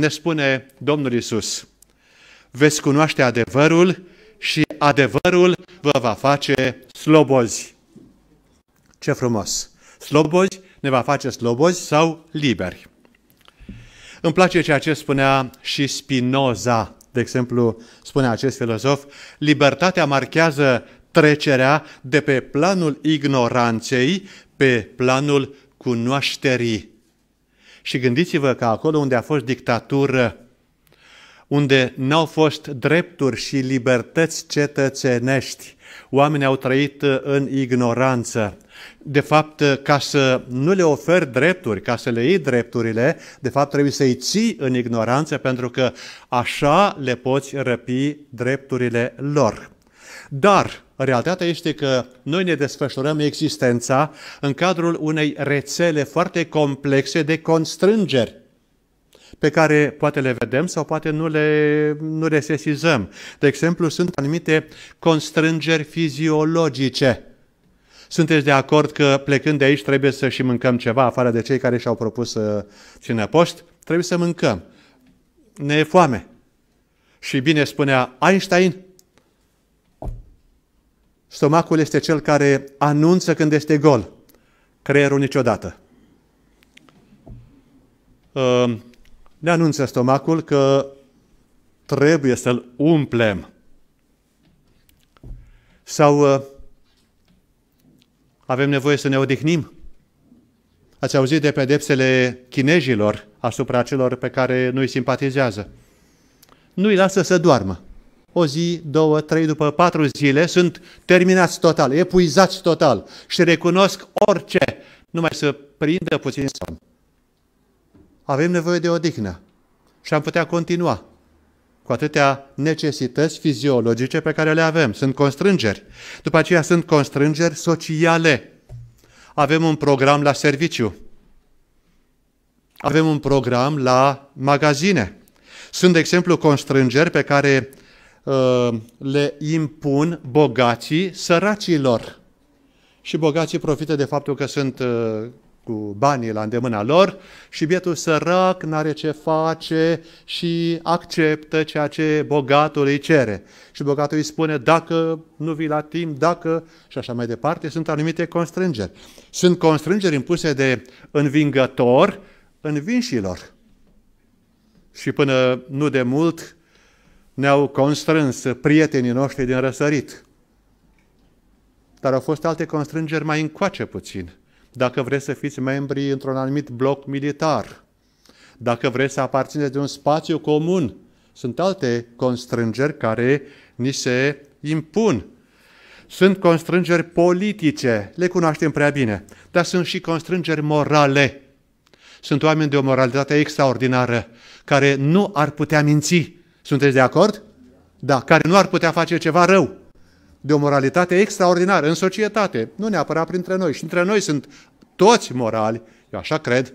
ne spune Domnul Isus, veți cunoaște adevărul și adevărul vă va face slobozi. Ce frumos! Slobozi ne va face slobozi sau liberi. Îmi place ceea ce spunea și Spinoza, de exemplu, spune acest filozof, libertatea marchează trecerea de pe planul ignoranței pe planul cunoașterii și gândiți-vă că acolo unde a fost dictatură, unde n-au fost drepturi și libertăți cetățenești, oamenii au trăit uh, în ignoranță. De fapt, uh, ca să nu le oferi drepturi, ca să le iei drepturile, de fapt trebuie să-i ții în ignoranță, pentru că așa le poți răpi drepturile lor. Dar realitatea este că noi ne desfășurăm existența în cadrul unei rețele foarte complexe de constrângeri pe care poate le vedem sau poate nu le, nu le sesizăm. De exemplu, sunt anumite constrângeri fiziologice. Sunteți de acord că plecând de aici trebuie să și mâncăm ceva, afară de cei care și-au propus să țină post? Trebuie să mâncăm. Ne e foame. Și bine spunea Einstein, Stomacul este cel care anunță când este gol, creierul niciodată. Ehm, ne anunță stomacul că trebuie să-l umplem. Sau eh, avem nevoie să ne odihnim? Ați auzit de pedepsele chinejilor asupra celor pe care nu-i simpatizează. Nu-i lasă să doarmă o zi, două, trei, după patru zile, sunt terminați total, epuizați total și recunosc orice, numai să prindă puțin somn. Avem nevoie de odihnă și am putea continua cu atâtea necesități fiziologice pe care le avem. Sunt constrângeri. După aceea sunt constrângeri sociale. Avem un program la serviciu. Avem un program la magazine. Sunt, de exemplu, constrângeri pe care Uh, le impun bogații săracilor. Și bogații profită de faptul că sunt uh, cu banii la îndemâna lor și bietul sărac n-are ce face și acceptă ceea ce bogatul îi cere. Și bogatul îi spune, dacă nu vii la timp, dacă... și așa mai departe, sunt anumite constrângeri. Sunt constrângeri impuse de învingător învinșilor. Și până nu de mult, ne-au constrâns prietenii noștri din răsărit. Dar au fost alte constrângeri mai încoace puțin. Dacă vreți să fiți membri într-un anumit bloc militar, dacă vreți să aparțineți de un spațiu comun, sunt alte constrângeri care ni se impun. Sunt constrângeri politice, le cunoaștem prea bine, dar sunt și constrângeri morale. Sunt oameni de o moralitate extraordinară, care nu ar putea minți, sunteți de acord? Da, care nu ar putea face ceva rău. De o moralitate extraordinară în societate, nu neapărat printre noi. Și între noi sunt toți morali, eu așa cred,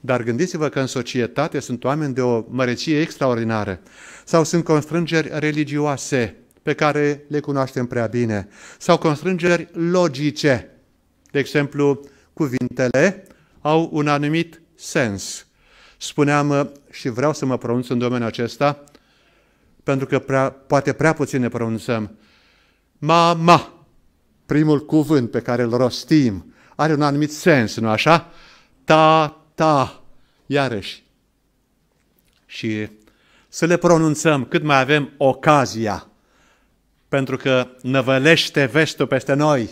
dar gândiți-vă că în societate sunt oameni de o măreție extraordinară sau sunt constrângeri religioase pe care le cunoaștem prea bine sau constrângeri logice. De exemplu, cuvintele au un anumit sens. Spuneam și vreau să mă pronunț în domeniul acesta, pentru că prea, poate prea puțin ne pronunțăm. Mama, primul cuvânt pe care îl rostim, are un anumit sens, nu așa? Ta, ta, iarăși. Și să le pronunțăm cât mai avem ocazia, pentru că năvălește vestul peste noi.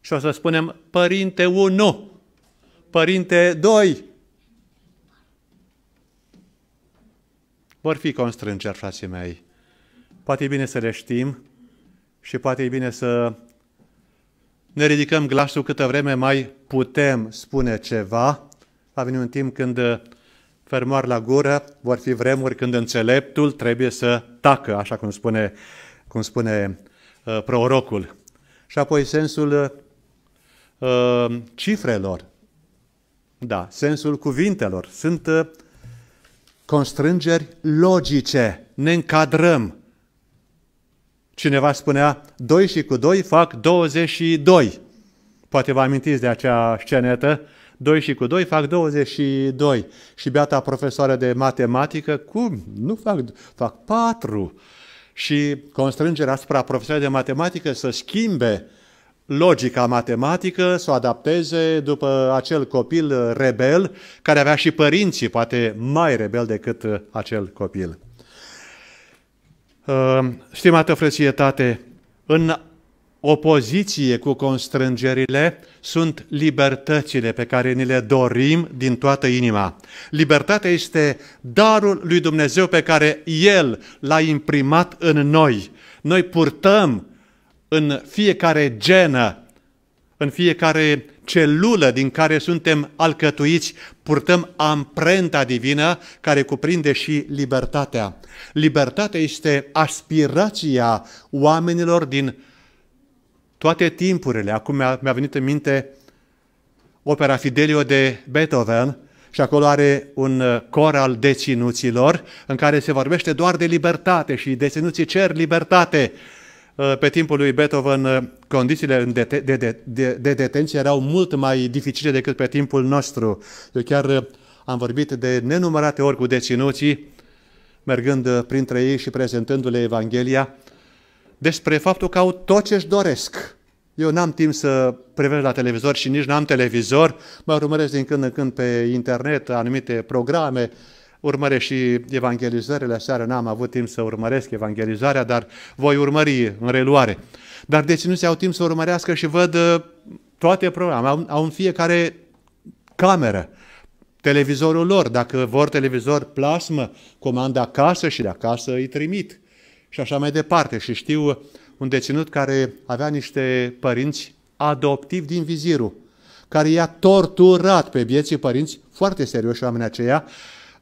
Și o să spunem, Părinte 1, Părinte 2, Vor fi constrângeri, frații mei. Poate e bine să le știm și poate e bine să ne ridicăm glasul câtă vreme mai putem spune ceva. Va veni un timp când uh, fermoar la gură, vor fi vremuri când înțeleptul trebuie să tacă, așa cum spune, cum spune uh, prorocul. Și apoi sensul uh, uh cifrelor, da, sensul cuvintelor. Sunt uh, constrângeri logice, ne încadrăm. Cineva spunea, 2 și cu 2 fac 22. Poate vă amintiți de acea scenetă, 2 și cu 2 fac 22. Și beata profesoară de matematică, cum? Nu fac, fac 4. Și constrângerea asupra profesorului de matematică să schimbe uh, logica matematică să o adapteze după acel copil rebel, care avea și părinții poate mai rebel decât acel copil. Uh, stimată frățietate, în opoziție cu constrângerile sunt libertățile pe care ni le dorim din toată inima. Libertatea este darul lui Dumnezeu pe care El l-a imprimat în noi. Noi purtăm în fiecare genă, în fiecare celulă din care suntem alcătuiți, purtăm amprenta divină care cuprinde și libertatea. Libertatea este aspirația oamenilor din toate timpurile. Acum mi-a, venit în minte opera Fidelio de Beethoven și acolo are un uh, cor al deținuților în care se vorbește doar de libertate și deținuții cer libertate. Uh, pe timpul lui Beethoven uh, condițiile de, de, de, de, detenție erau mult mai dificile decât pe timpul nostru. Eu chiar uh, am vorbit de nenumărate ori cu deținuții, mergând printre ei și prezentându-le Evanghelia, despre faptul că au tot ce-și doresc. Eu n-am timp să privesc la televizor și nici n-am televizor, mă urmăresc din când în când pe internet anumite programe, urmăresc și evangelizările. Seară n-am avut timp să urmăresc evangelizarea, dar voi urmări în reluare. Dar deci nu se au timp să urmărească și văd uh, toate programe. Au, au în fiecare cameră televizorul lor. Dacă vor televizor plasmă, comandă acasă și de acasă îi trimit. Și așa mai departe. Și știu un deținut care avea niște părinți adoptivi din vizirul, care i-a torturat pe vieții părinți, foarte serioși oamenii aceia,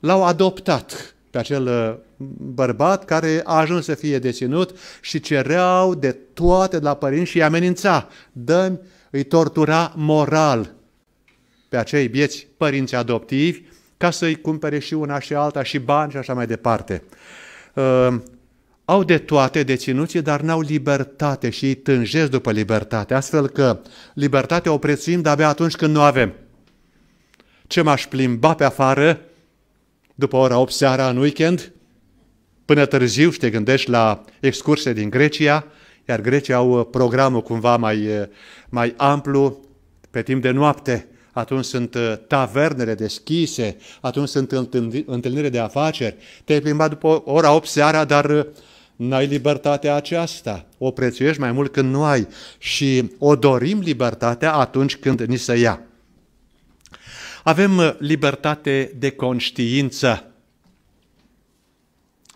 l-au adoptat pe acel uh, bărbat care a ajuns să fie deținut și cereau de toate de la părinți și îi amenința. dă îi tortura moral pe acei bieți părinți adoptivi ca să-i cumpere și una și alta și bani și așa mai departe. Uh, au de toate deținuții, dar n-au libertate și îi tânjesc după libertate. Astfel că libertatea o prețuim de abia atunci când nu avem. Ce m-aș plimba pe afară după ora 8 seara în weekend, până târziu și te gândești la excursie din Grecia, iar grecii au uh, programul cumva mai, uh, mai amplu pe timp de noapte. Atunci sunt uh, tavernele deschise, atunci sunt întâlnire de afaceri. Te-ai plimbat după ora 8 seara, dar n-ai libertatea aceasta. O prețuiești mai mult când nu ai și o dorim libertatea atunci când ni se ia. Avem uh, libertate de conștiință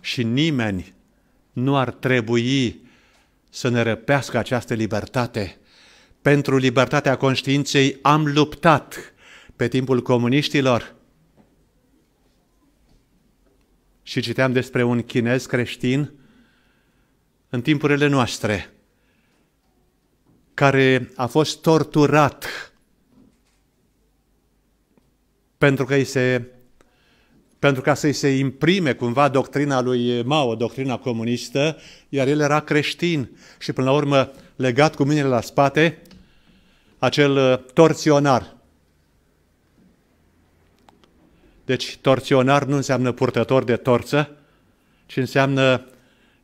și nimeni nu ar trebui să ne răpească această libertate. Pentru libertatea conștiinței am luptat pe timpul comuniștilor. Și citeam despre un chinez creștin în timpurile noastre, care a fost torturat pentru că îi se pentru ca să-i se imprime cumva doctrina lui Mao, doctrina comunistă, iar el era creștin și până la urmă legat cu mâinile la spate, acel uh, torționar. Deci torționar nu înseamnă purtător de torță, ci înseamnă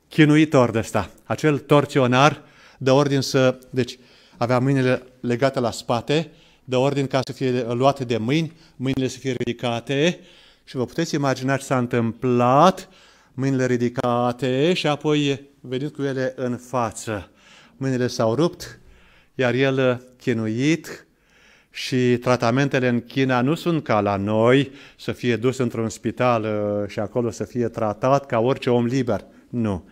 chinuitor de asta. Acel torționar dă ordin să... Deci avea mâinile legate la spate dă ordin ca să fie eh, luate de mâini, mâinile să fie ridicate și vă puteți imagina ce s-a întâmplat, mâinile ridicate și apoi eh, venit cu ele în față. Mâinile s-au rupt, iar el eh, chinuit și tratamentele în China nu sunt ca la noi, să fie dus într-un spital și acolo să fie tratat ca orice om liber. Nu.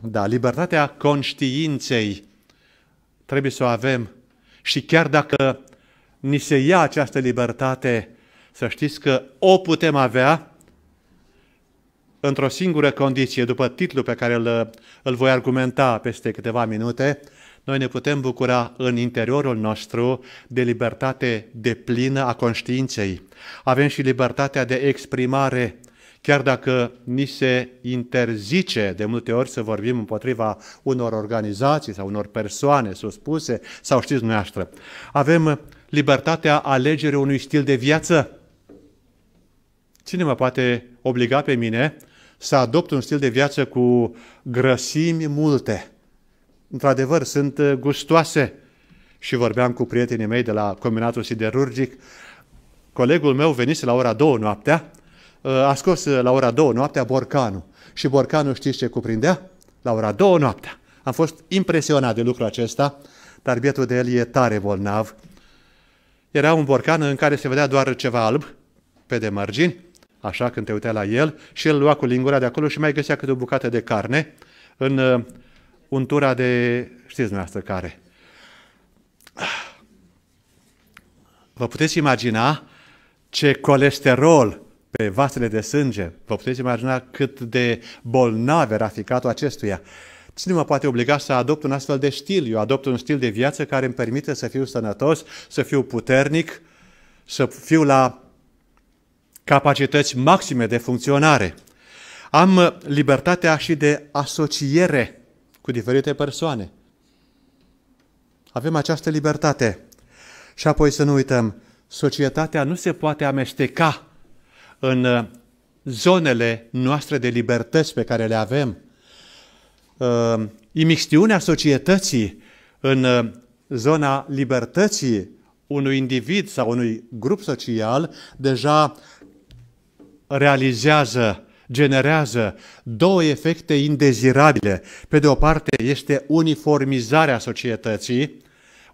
Da, libertatea conștiinței trebuie să o avem. Și chiar dacă ni se ia această libertate, să știți că o putem avea într-o singură condiție, după titlul pe care îl, îl voi argumenta peste câteva minute, noi ne putem bucura în interiorul nostru de libertate de plină a conștiinței. Avem și libertatea de exprimare, chiar dacă ni se interzice de multe ori să vorbim împotriva unor organizații sau unor persoane suspuse sau știți noastră. Avem libertatea alegerii unui stil de viață. Cine mă poate obliga pe mine să adopt un stil de viață cu grăsimi multe? Într-adevăr, sunt uh, gustoase. Și vorbeam cu prietenii mei de la Combinatul Siderurgic. Colegul meu venise la ora două noaptea, uh, a scos uh, la ora două noaptea borcanul. Și borcanul știți ce cuprindea? La ora două noaptea. Am fost impresionat de lucrul acesta, dar bietul de el e tare bolnav era un borcan în care se vedea doar ceva alb, pe de margini, așa când te uitea la el, și el lua cu lingura de acolo și mai găsea câte o bucată de carne în uh, untura de, știți dumneavoastră care. Vă puteți imagina ce colesterol pe vasele de sânge, vă puteți imagina cât de bolnav era ficatul acestuia. Cine mă poate obliga să adopt un astfel de stil? Eu adopt un stil de viață care îmi permite să fiu sănătos, să fiu puternic, să fiu la capacități maxime de funcționare. Am uh, libertatea și de asociere cu diferite persoane. Avem această libertate. Și apoi să nu uităm, societatea nu se poate amesteca în uh, zonele noastre de libertăți pe care le avem uh, imixtiunea societății în uh, zona libertății unui individ sau unui grup social deja realizează, generează două efecte indezirabile. Pe de o parte este uniformizarea societății,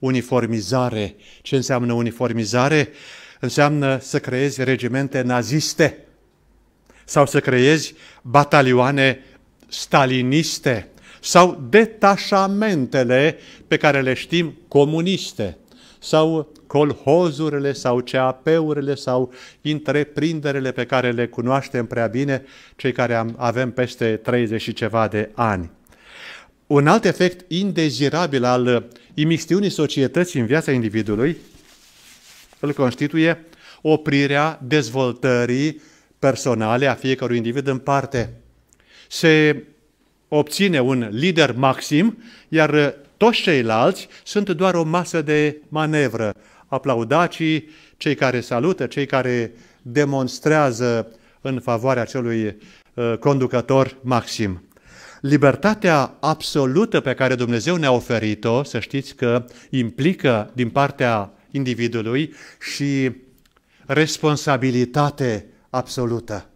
uniformizare. Ce înseamnă uniformizare? Înseamnă să creezi regimente naziste sau să creezi batalioane staliniste sau detașamentele pe care le știm comuniste sau colhozurile sau CAP-urile sau întreprinderile pe care le cunoaștem prea bine cei care am, avem peste 30 și ceva de ani. Un alt efect indezirabil al imixtiunii societății în viața individului îl constituie oprirea dezvoltării personale a fiecărui individ în parte. Se obține un lider maxim, iar uh, toți ceilalți sunt doar o masă de manevră. Aplaudacii, cei care salută, cei care demonstrează în favoarea acelui uh, conducător maxim. Libertatea absolută pe care Dumnezeu ne-a oferit-o, să știți că implică din partea individului și responsabilitate absolută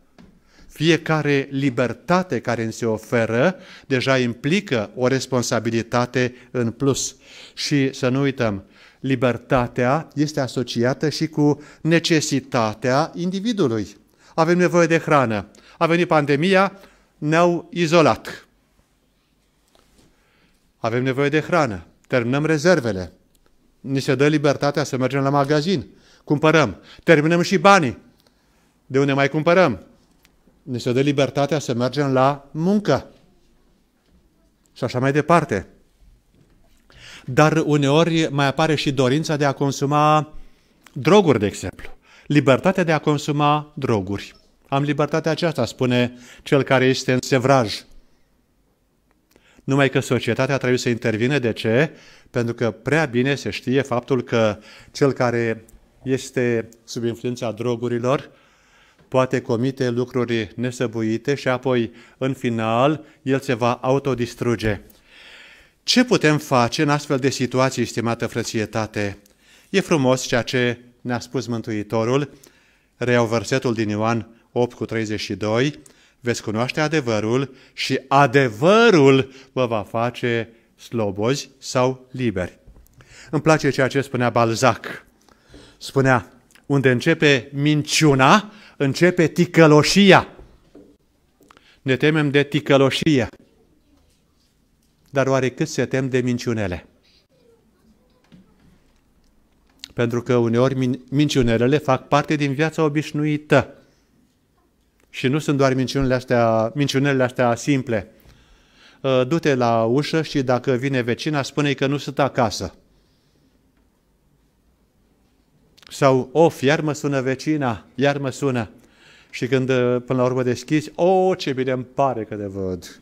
fiecare libertate care îmi se oferă deja implică o responsabilitate în plus. Și să nu uităm, libertatea este asociată și cu necesitatea individului. Avem nevoie de hrană. A venit pandemia, ne-au izolat. Avem nevoie de hrană. Terminăm rezervele. Ni se dă libertatea să mergem la magazin. Cumpărăm. Terminăm și banii. De unde mai cumpărăm? ne se dă libertatea să mergem la muncă. Și așa mai departe. Dar uneori mai apare și dorința de a consuma droguri, de exemplu. Libertatea de a consuma droguri. Am libertatea aceasta, spune cel care este în sevraj. Numai că societatea trebuie să intervine. De ce? Pentru că prea bine se știe faptul că cel care este sub influența drogurilor poate comite lucruri nesăbuite și apoi, în final, el se va autodistruge. Ce putem face în astfel de situații, estimată frățietate? E frumos ceea ce ne-a spus Mântuitorul, reiau versetul din Ioan 8 cu 32, veți cunoaște adevărul și adevărul vă va face slobozi sau liberi. Îmi place ceea ce spunea Balzac. Spunea, unde începe minciuna, începe ticăloșia. Ne temem de ticăloșie. Dar oare cât se tem de minciunele? Pentru că uneori min- minciunelele fac parte din viața obișnuită. Și nu sunt doar minciunile astea, minciunele astea simple. Ă, du-te la ușă și dacă vine vecina, spune-i că nu sunt acasă. Sau, of, iar mă sună vecina, iar mă sună. Și când uh, până la urmă deschizi, o, oh, ce bine îmi pare că te văd.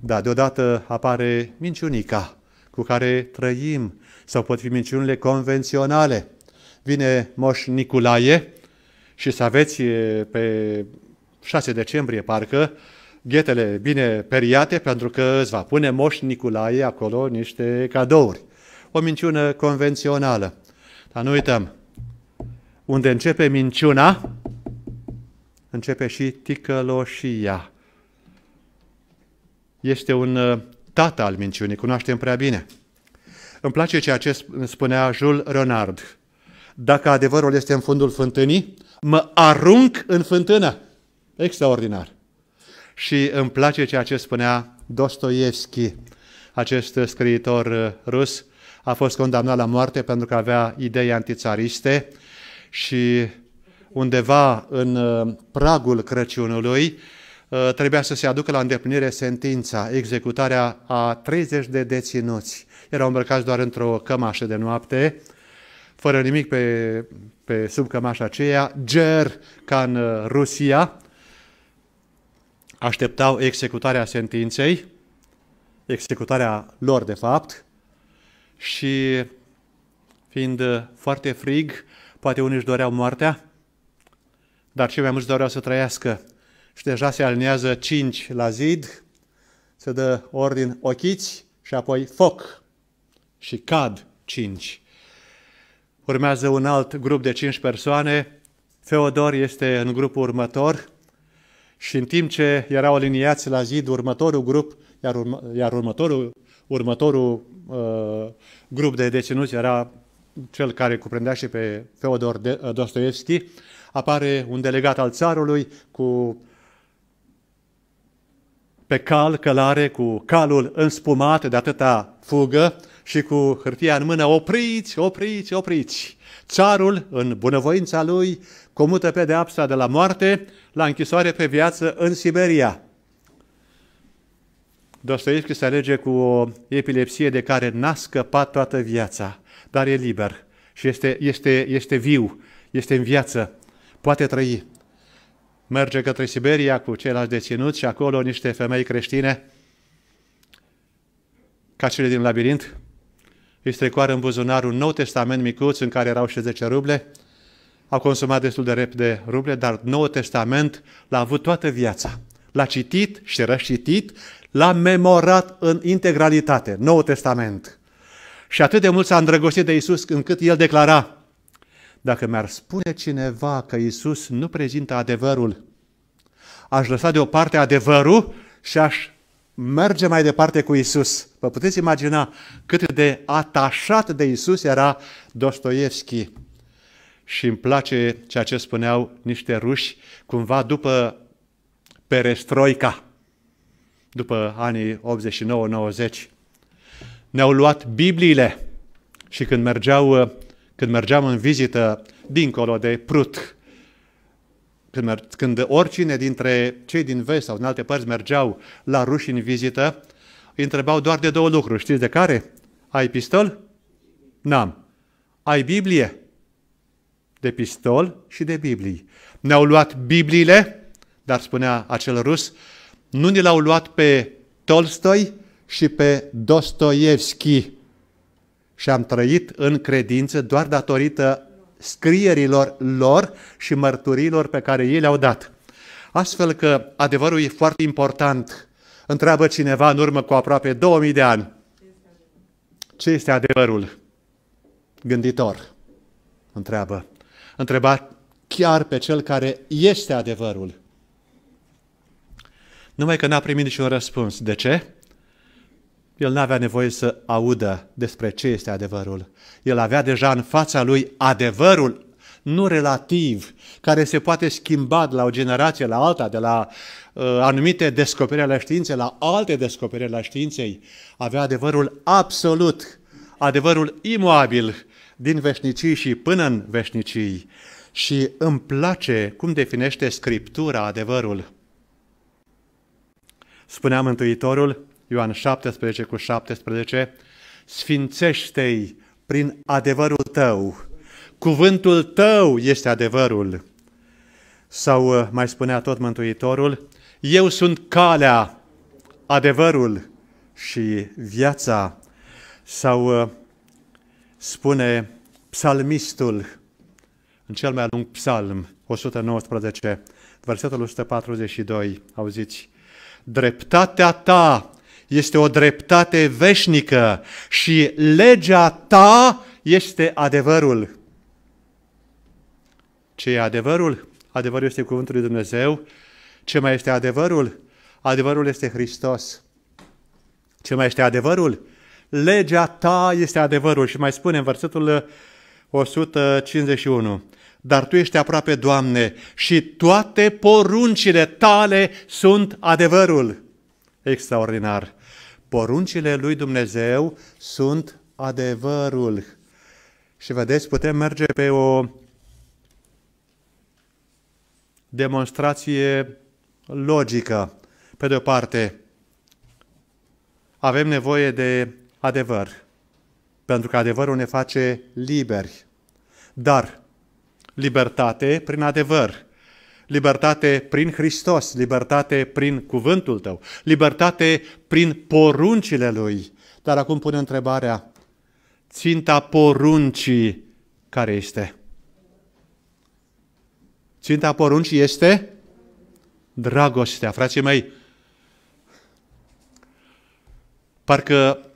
Da, deodată apare minciunica cu care trăim, sau pot fi minciunile convenționale. Vine Moș Nicolae și să aveți uh, pe 6 decembrie, parcă, ghetele bine periate, pentru că îți va pune Moș Nicolae acolo niște cadouri. O minciună convențională. Dar nu uităm, unde începe minciuna, începe și ticăloșia. Este un uh, tată al minciunii, cunoaștem prea bine. Îmi place ceea ce spunea Jules Renard. Dacă adevărul este în fundul fântânii, mă arunc în fântână. Extraordinar. Și îmi place ceea ce spunea Dostoevski, acest scriitor uh, rus, a fost condamnat la moarte pentru că avea idei antițariste, și undeva în uh, pragul Crăciunului uh, trebuia să se aducă la îndeplinire sentința, executarea a 30 de deținuți. Erau îmbrăcați doar într-o cămașă de noapte, fără nimic pe, pe sub cămașa aceea, ger ca în uh, Rusia, așteptau executarea sentinței, executarea lor de fapt, și fiind foarte frig, Poate unii își doreau moartea, dar cei mai mulți doreau să trăiască. Și deja se alinează cinci la zid, se dă ordin ochiți și apoi foc. Și cad cinci. Urmează un alt grup de cinci persoane. Feodor este în grupul următor și în timp ce erau aliniați la zid următorul grup, iar, urma, iar următorul, următorul uh, grup de deținuți era cel care cuprindea și pe Feodor uh, Dostoevski, apare un delegat al țarului cu pe cal călare, cu calul înspumat de atâta fugă și cu hârtia în mână, opriți, opriți, opriți. Țarul, în bunăvoința lui, comută pedeapsa de la moarte la închisoare pe viață în Siberia. Dostoevski se alege cu o epilepsie de care n-a scăpat toată viața dar e liber și este, este, este viu, este în viață, poate trăi. Merge către Siberia cu ceilalți deținuți și acolo niște femei creștine, ca cele din labirint, îi strecoară în buzunar un nou testament micuț în care erau 10 ruble, au consumat destul de repede ruble, dar Noul Testament l-a avut toată viața. L-a citit și răcitit, l-a memorat în integralitate, Noul Testament. Și atât de mult s-a îndrăgostit de Isus încât el declara, dacă mi-ar spune cineva că Isus nu prezintă adevărul, aș lăsa deoparte adevărul și aș merge mai departe cu Isus. Vă puteți imagina cât de atașat de Isus era Dostoevski. Și îmi place ceea ce spuneau niște ruși, cumva după perestroica, după anii 89-90 ne-au luat Bibliile și când, mergeau, uh, când mergeam în vizită dincolo de Prut, când, când oricine dintre cei din vest sau din alte părți mergeau la ruși în vizită, îi întrebau doar de două lucruri. Știți de care? Ai pistol? N-am. Ai Biblie? De pistol și de Biblii. Ne-au luat Bibliile, dar spunea acel rus, nu ne l-au luat pe Tolstoi, și pe Dostoevski. Și am trăit în credință doar datorită scrierilor lor și mărturilor pe care ei le-au dat. Astfel că adevărul e foarte important. Întreabă cineva în urmă cu aproape 2000 de ani. Ce este adevărul? Gânditor. Întreabă. Întreba chiar pe cel care este adevărul. Numai că n-a primit niciun răspuns. De ce? El n-avea nevoie să audă despre ce este adevărul. El avea deja în fața lui adevărul, nu relativ, care se poate schimba de la o generație la alta, de la uh, anumite descoperiri ale științei la alte descoperiri ale științei. Avea adevărul absolut, adevărul imoabil din veșnicii și până în veșnicii. Și îmi place cum definește Scriptura adevărul. Spunea Mântuitorul, Ioan 17 cu 17, Sfințește-i prin adevărul tău. Cuvântul tău este adevărul. Sau uh, mai spunea tot Mântuitorul, eu sunt calea, adevărul și viața. Sau uh, spune psalmistul în cel mai lung psalm, 119, versetul 142, auziți, Dreptatea ta este o dreptate veșnică și legea ta este adevărul. Ce e adevărul? Adevărul este cuvântul lui Dumnezeu. Ce mai este adevărul? Adevărul este Hristos. Ce mai este adevărul? Legea ta este adevărul. Și mai spune în versetul 151 dar Tu ești aproape, Doamne, și toate poruncile Tale sunt adevărul. Extraordinar! Poruncile lui Dumnezeu sunt adevărul. Și vedeți, putem merge pe o demonstrație logică. Pe de o parte, avem nevoie de adevăr, pentru că adevărul ne face liberi. Dar libertate prin adevăr libertate prin Hristos, libertate prin cuvântul tău, libertate prin poruncile lui. Dar acum pune întrebarea, ținta poruncii care este? Ținta poruncii este dragostea, frații mei. Parcă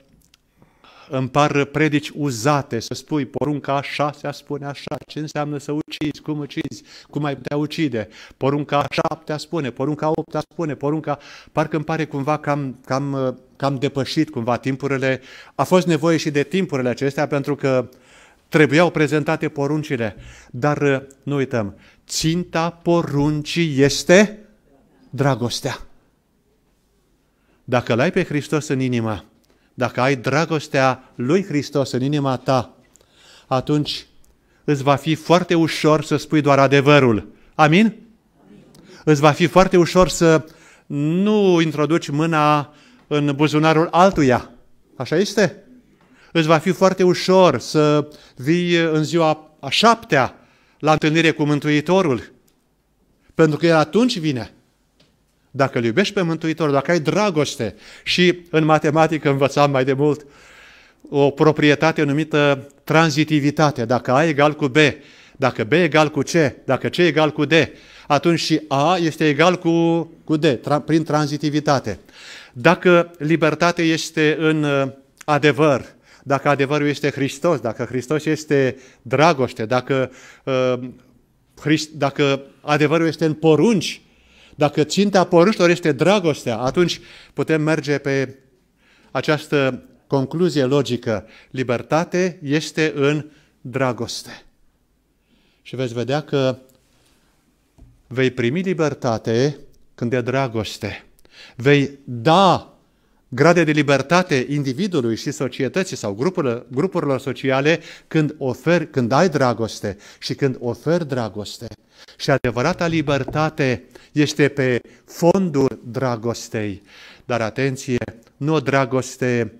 îmi par predici uzate, să spui porunca a șasea spune așa, ce înseamnă să ucizi, cum ucizi, cum ai putea ucide, porunca a șaptea spune, porunca a opta spune, porunca... Parcă îmi pare cumva cam, cam, cam depășit cumva timpurile. A fost nevoie și de timpurile acestea pentru că trebuiau prezentate poruncile, dar nu uităm, ținta poruncii este dragostea. Dacă l-ai pe Hristos în inima. Dacă ai dragostea lui Hristos în inima ta, atunci îți va fi foarte ușor să spui doar adevărul. Amin? Amin. Îți va fi foarte ușor să nu introduci mâna în buzunarul altuia. Așa este? Îți va fi foarte ușor să vii în ziua a șaptea la întâlnire cu Mântuitorul. Pentru că El atunci vine. Dacă îl iubești pe Mântuitor, dacă ai dragoste și în matematică învățam mai de mult o proprietate numită tranzitivitate. Dacă A egal cu B, dacă B egal cu C, dacă C egal cu D, atunci și A este egal cu, cu D, tra- prin tranzitivitate. Dacă libertatea este în uh, adevăr, dacă adevărul este Hristos, dacă Hristos este dragoste, dacă, uh, Hrist, dacă adevărul este în porunci, dacă ținta porușilor este dragostea, atunci putem merge pe această concluzie logică. Libertate este în dragoste. Și veți vedea că vei primi libertate când e dragoste. Vei da grade de libertate individului și societății sau grupurilor, grupurilor sociale când oferi, când ai dragoste și când oferi dragoste. Și adevărata libertate este pe fondul dragostei. Dar atenție, nu o dragoste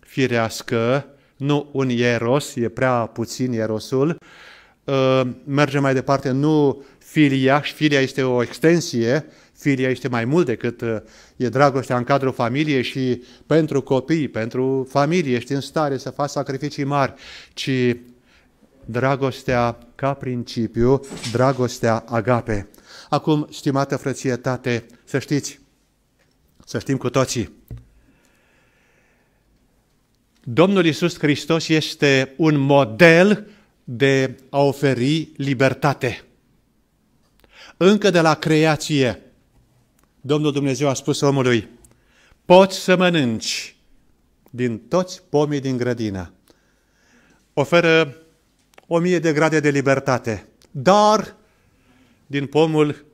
firească, nu un eros, e prea puțin erosul, ă, merge mai departe, nu filia, și filia este o extensie, filia este mai mult decât ă, e dragostea în cadrul familiei și pentru copii, pentru familie, ești în stare să faci sacrificii mari, ci dragostea ca principiu, dragostea agape. Acum, stimată frățietate, să știți, să știm cu toții, Domnul Isus Hristos este un model de a oferi libertate. Încă de la creație, Domnul Dumnezeu a spus omului, poți să mănânci din toți pomii din grădină. Oferă o mie de grade de libertate. Dar, din pomul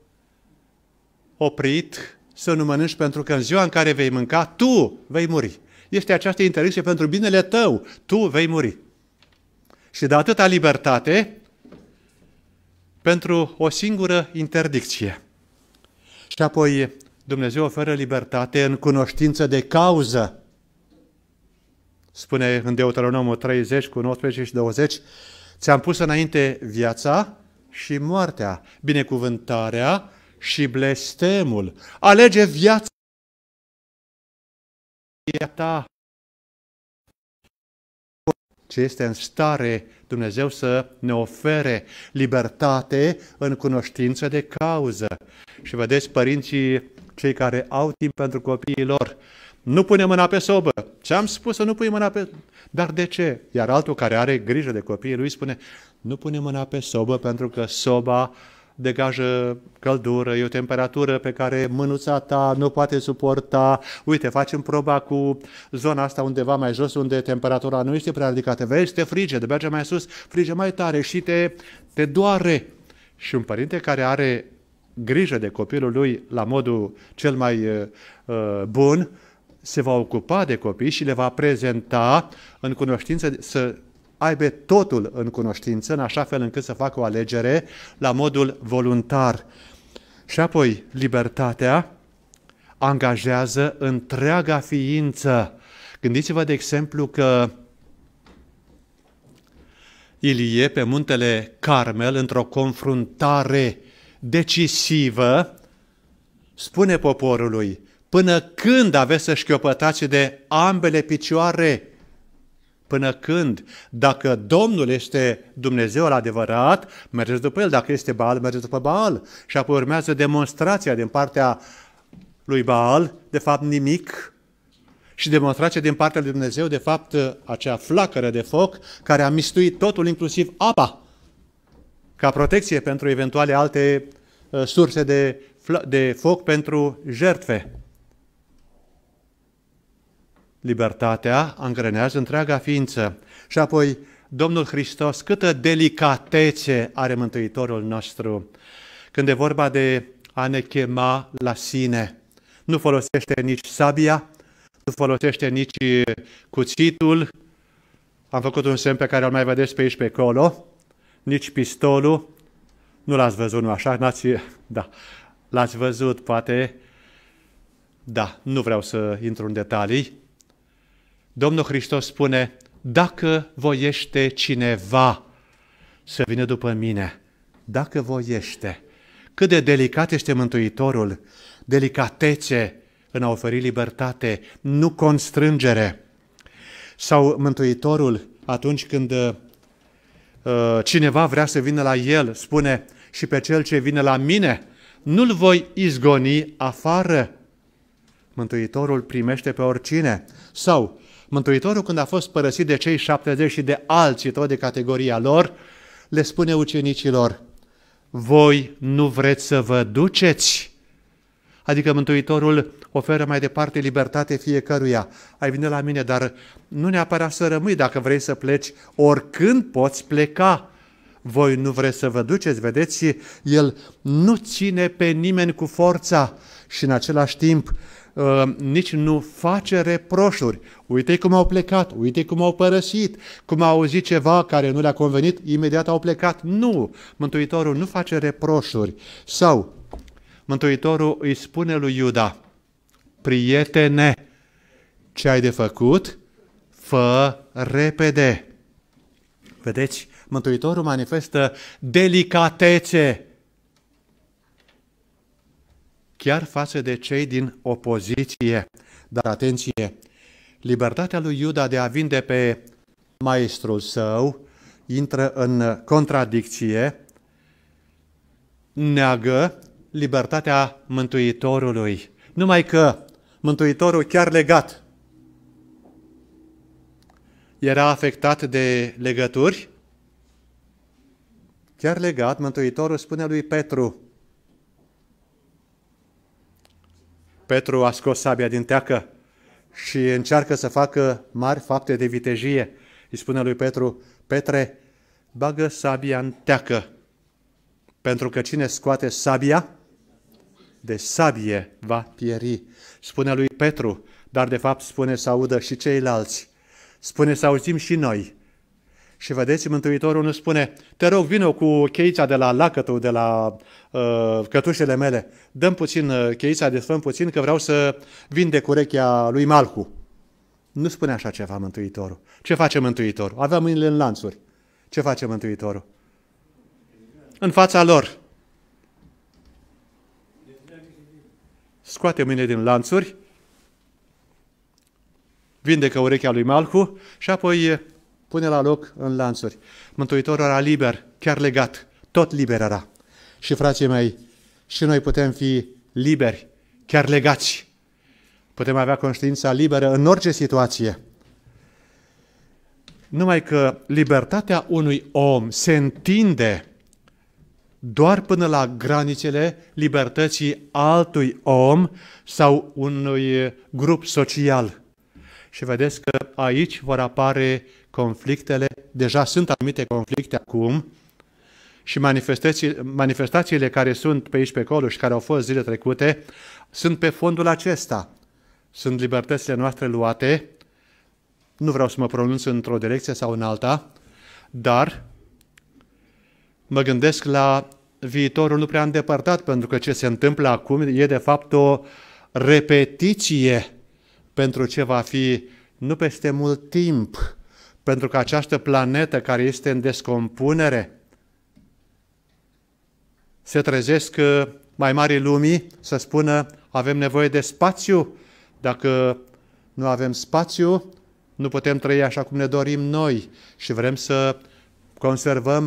oprit, să nu mănânci pentru că în ziua în care vei mânca, tu vei muri. Este această interdicție pentru binele tău. Tu vei muri. Și de atâta libertate pentru o singură interdicție. Și apoi Dumnezeu oferă libertate în cunoștință de cauză. Spune în Deuteronomul 30 cu 19 și 20, Ți-am pus înainte viața și moartea, binecuvântarea și blestemul. Alege viața ta ce este în stare Dumnezeu să ne ofere libertate în cunoștință de cauză. Și vedeți, părinții, cei care au timp pentru copiii lor, nu pune mâna pe sobă. Ce am spus să nu pui mâna pe... Dar de ce? Iar altul care are grijă de copiii lui spune, nu pune mâna pe sobă pentru că soba degajă căldură, e o temperatură pe care mânuța ta nu poate suporta. Uite, facem proba cu zona asta undeva mai jos, unde temperatura nu este prea ridicată. Vezi, te frige, de merge mai sus, frige mai tare și te, te doare. Și un părinte care are grijă de copilul lui la modul cel mai uh, uh bun, se va ocupa de copii și le va prezenta în cunoștință, să aibă totul în cunoștință, în așa fel încât să facă o alegere la modul voluntar. Și apoi, libertatea angajează întreaga ființă. Gândiți-vă, de exemplu, că Ilie pe muntele Carmel, într-o confruntare decisivă, spune poporului, până când aveți să șchiopătați de ambele picioare? Până când? Dacă Domnul este Dumnezeul adevărat, mergeți după El. Dacă este Baal, mergeți după Baal. Și apoi urmează demonstrația din partea lui Baal, de fapt nimic, și demonstrația din partea lui Dumnezeu, de fapt, acea flacără de foc care a mistuit totul, inclusiv apa, ca protecție pentru eventuale alte uh, surse de, de foc pentru jertfe. Libertatea angrenează întreaga ființă. Și apoi, Domnul Hristos, câtă delicatețe are Mântuitorul nostru când e vorba de a ne chema la sine. Nu folosește nici sabia, nu folosește nici cuțitul, am făcut un semn pe care îl mai vedeți pe aici pe acolo, nici pistolul, nu l-ați văzut, nu așa? ați Da, l-ați văzut, poate. Da, nu vreau să intru în detalii, Domnul Hristos spune, dacă voiește cineva să vină după mine, dacă voiește, cât de delicat este Mântuitorul, delicatețe în a oferi libertate, nu constrângere. Sau Mântuitorul, atunci când uh, cineva vrea să vină la el, spune, și pe cel ce vine la mine, nu-l voi izgoni afară. Mântuitorul primește pe oricine. Sau Mântuitorul, când a fost părăsit de cei 70 și de alții, tot de categoria lor, le spune ucenicilor, voi nu vreți să vă duceți? Adică Mântuitorul oferă mai departe libertate fiecăruia. Ai venit la mine, dar nu neapărat să rămâi dacă vrei să pleci, oricând poți pleca. Voi nu vreți să vă duceți, vedeți, el nu ține pe nimeni cu forța și în același timp Ă, nici nu face reproșuri. Uite cum au plecat, uite cum au părăsit, cum au auzit ceva care nu le-a convenit, imediat au plecat. Nu! Mântuitorul nu face reproșuri. Sau, Mântuitorul îi spune lui Iuda, prietene, ce ai de făcut? Fă repede! Vedeți? Mântuitorul manifestă delicatețe chiar față de cei din opoziție. Dar atenție, libertatea lui Iuda de a vinde pe maestrul său intră în contradicție, neagă libertatea Mântuitorului. Numai că Mântuitorul chiar legat era afectat de legături, chiar legat, Mântuitorul spune lui Petru, Petru a scos sabia din teacă și încearcă să facă mari fapte de vitejie. Îi spune lui Petru, Petre, bagă sabia în teacă, pentru că cine scoate sabia, de sabie va pieri. Spune lui Petru, dar de fapt spune să audă și ceilalți. Spune să auzim și noi și vedeți, Mântuitorul nu spune, te rog, vină cu cheița de la lacătul, de la uh, cătușele mele, dăm puțin uh, cheița, desfăm puțin, că vreau să vindec urechea lui Malcu. Nu spune așa ceva Mântuitorul. Ce face Mântuitorul? Avea mâinile în lanțuri. Ce face Mântuitorul? În fața lor. Scoate mâinile din lanțuri, vindecă urechea lui Malcu și apoi pune la loc în lanțuri. Mântuitorul era liber, chiar legat, tot liber era. Și frații mei, și noi putem fi liberi, chiar legați. Putem avea conștiința liberă în orice situație. Numai că libertatea unui om se întinde doar până la granițele libertății altui om sau unui grup social. Și vedeți că aici vor apare conflictele, deja sunt anumite conflicte acum, și manifestațiile, care sunt pe aici pe acolo și care au fost zile trecute sunt pe fondul acesta. Sunt libertățile noastre luate, nu vreau să mă pronunț într-o direcție sau în alta, dar mă gândesc la viitorul nu prea îndepărtat, pentru că ce se întâmplă acum e de fapt o repetiție pentru ce va fi nu peste mult timp, pentru că această planetă care este în descompunere se trezesc uh, mai mari lumii să spună avem nevoie de spațiu. Dacă nu avem spațiu, nu putem trăi așa cum ne dorim noi și vrem să conservăm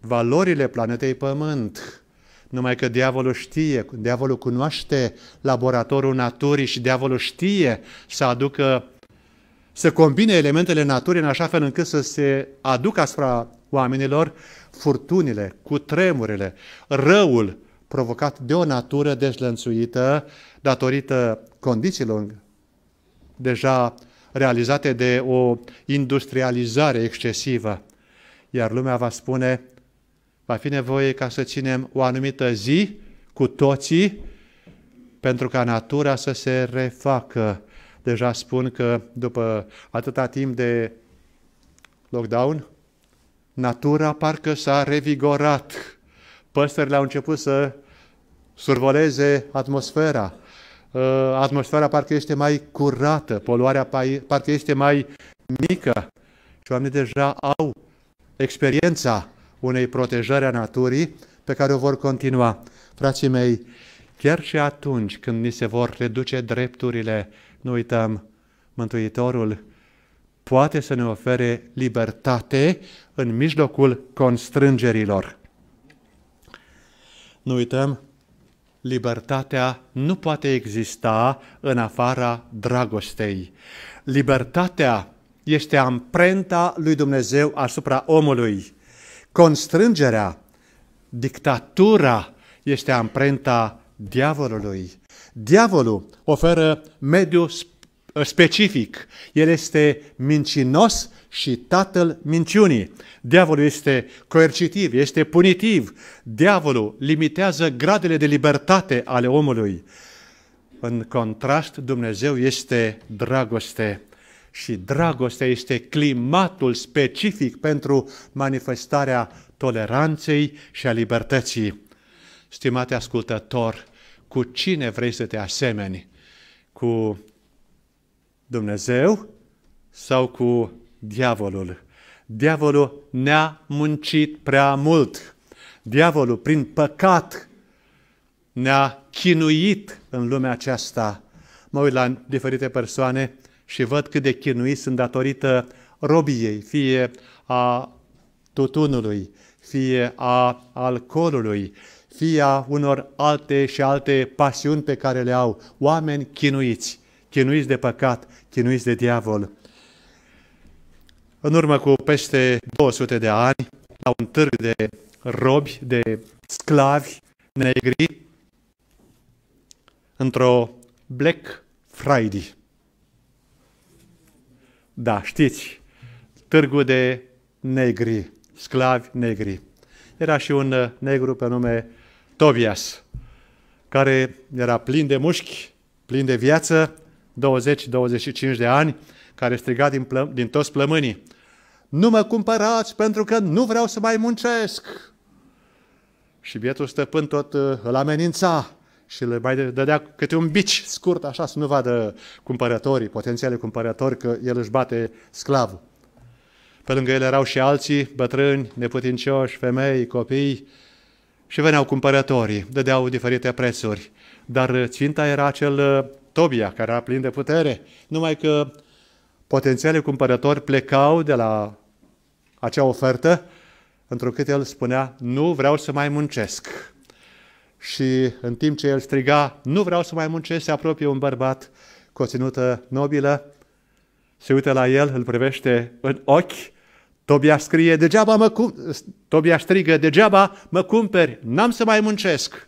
valorile planetei Pământ. Numai că diavolul știe, diavolul cunoaște laboratorul naturii și diavolul știe să aducă să combine elementele naturii în așa fel încât să se aducă asupra oamenilor furtunile, cu tremurele, răul provocat de o natură deșlănțuită datorită condițiilor deja realizate de o industrializare excesivă. Iar lumea va spune, va fi nevoie ca să ținem o anumită zi cu toții pentru ca natura să se refacă deja spun că după atâta timp de lockdown, natura parcă s-a revigorat. Păsările au început să survoleze atmosfera. Uh, atmosfera parcă este mai curată, poluarea parcă este mai mică și oamenii deja au experiența unei protejări a naturii pe care o vor continua. Frații mei, chiar și atunci când ni se vor reduce drepturile nu uităm, Mântuitorul poate să ne ofere libertate în mijlocul constrângerilor. Nu uităm, libertatea nu poate exista în afara dragostei. Libertatea este amprenta lui Dumnezeu asupra omului. Constrângerea, dictatura este amprenta diavolului. Diavolul oferă mediu specific. El este mincinos și tatăl minciunii. Diavolul este coercitiv, este punitiv. Diavolul limitează gradele de libertate ale omului. În contrast, Dumnezeu este dragoste și dragostea este climatul specific pentru manifestarea toleranței și a libertății. Stimate ascultător, cu cine vrei să te asemeni? Cu Dumnezeu sau cu diavolul? Diavolul ne-a muncit prea mult. Diavolul, prin păcat, ne-a chinuit în lumea aceasta. Mă uit la diferite persoane și văd cât de chinuiți sunt datorită robiei, fie a tutunului, fie a alcoolului, fia unor alte și alte pasiuni pe care le au, oameni chinuiți, chinuiți de păcat, chinuiți de diavol. În urmă cu peste 200 de ani, la un târg de robi, de sclavi negri, într-o Black Friday. Da, știți, târgul de negri, sclavi negri. Era și un negru pe nume Tobias, care era plin de mușchi, plin de viață, 20-25 de ani, care striga din, plă- din toți plămânii, nu mă cumpărați pentru că nu vreau să mai muncesc. Și bietul stăpân tot uh, îl amenința și le mai dădea câte un bici scurt, așa să nu vadă cumpărătorii, potențiale cumpărători, că el își bate sclavul. Pe lângă el erau și alții, bătrâni, neputincioși, femei, copii, și veneau cumpărătorii, dădeau diferite prețuri, dar ținta era acel uh, Tobia, care era plin de putere, numai că potențialii cumpărători plecau de la acea ofertă, întrucât el spunea, nu vreau să mai muncesc. Și în timp ce el striga, nu vreau să mai muncesc, se apropie un bărbat cu o ținută nobilă, se uită la el, îl privește în ochi Tobia scrie, degeaba mă cum... Tobia strigă, degeaba mă cumperi, n-am să mai muncesc.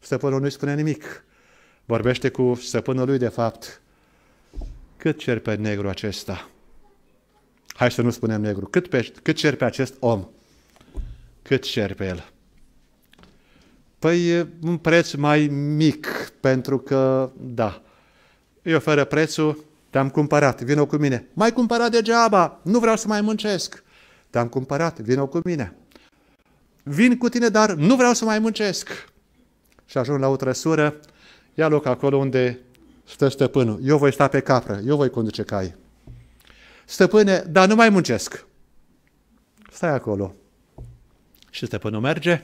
Stăpânul nu-i spune nimic. Vorbește cu stăpânul lui, de fapt. Cât cer pe negru acesta? Hai să nu spunem negru. Cât, pe, cât cer pe acest om? Cât cer pe el? Păi un preț mai mic, pentru că, da, îi oferă prețul, te-am cumpărat, vină cu mine. Mai cumpărat degeaba, nu vreau să mai muncesc. Te-am cumpărat, vină cu mine. Vin cu tine, dar nu vreau să mai muncesc. Și ajung la o trăsură, ia loc acolo unde stă stăpânul. Eu voi sta pe capră, eu voi conduce cai. Stăpâne, dar nu mai muncesc. Stai acolo. Și stăpânul merge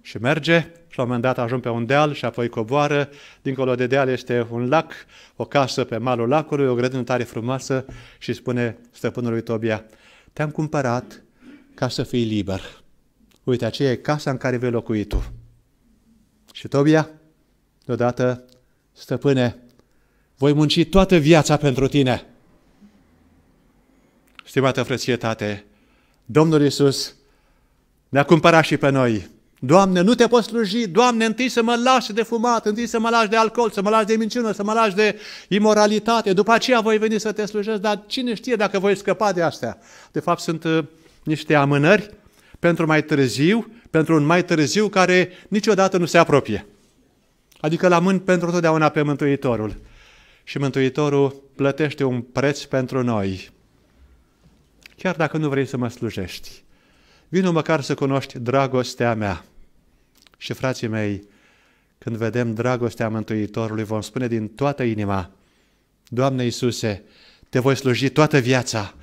și merge și la un moment dat ajung pe un deal și apoi coboară. Dincolo de deal este un lac, o casă pe malul lacului, o grădină tare frumoasă și spune stăpânului Tobia, te-am cumpărat ca să fii liber. Uite, aceea e casa în care vei locui tu. Și Tobia, deodată, stăpâne, voi munci toată viața pentru tine. Stimată frățietate, Domnul Iisus ne-a cumpărat și pe noi Doamne, nu te poți sluji, Doamne, întâi să mă lași de fumat, întâi să mă lași de alcool, să mă lași de minciună, să mă lași de imoralitate, după aceea voi veni să te slujesc, dar cine știe dacă voi scăpa de astea? De fapt, sunt uh, niște amânări pentru mai târziu, pentru un mai târziu care niciodată nu se apropie. Adică la mânt pentru totdeauna pe Mântuitorul. Și Mântuitorul plătește un preț pentru noi. Chiar dacă nu vrei să mă slujești, vino măcar să cunoști dragostea mea. Și frații mei, când vedem dragostea Mântuitorului, vom spune din toată inima, Doamne Iisuse, te voi sluji toată viața.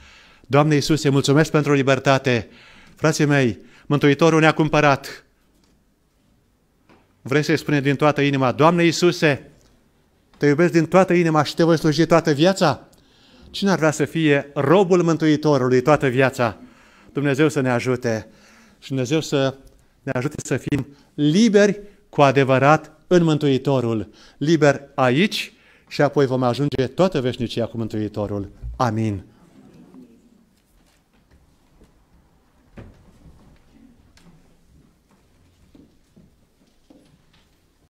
Doamne Iisuse, mulțumesc pentru libertate. Frații mei, Mântuitorul ne-a cumpărat. Vrei să-i spune din toată inima, Doamne Iisuse, te iubesc din toată inima și te voi sluji toată viața? Cine ar vrea să fie robul Mântuitorului toată viața? Dumnezeu să ne ajute și Dumnezeu să ne ajute să fim liberi cu adevărat în Mântuitorul. Liber aici și apoi vom ajunge toată veșnicia cu Mântuitorul. Amin.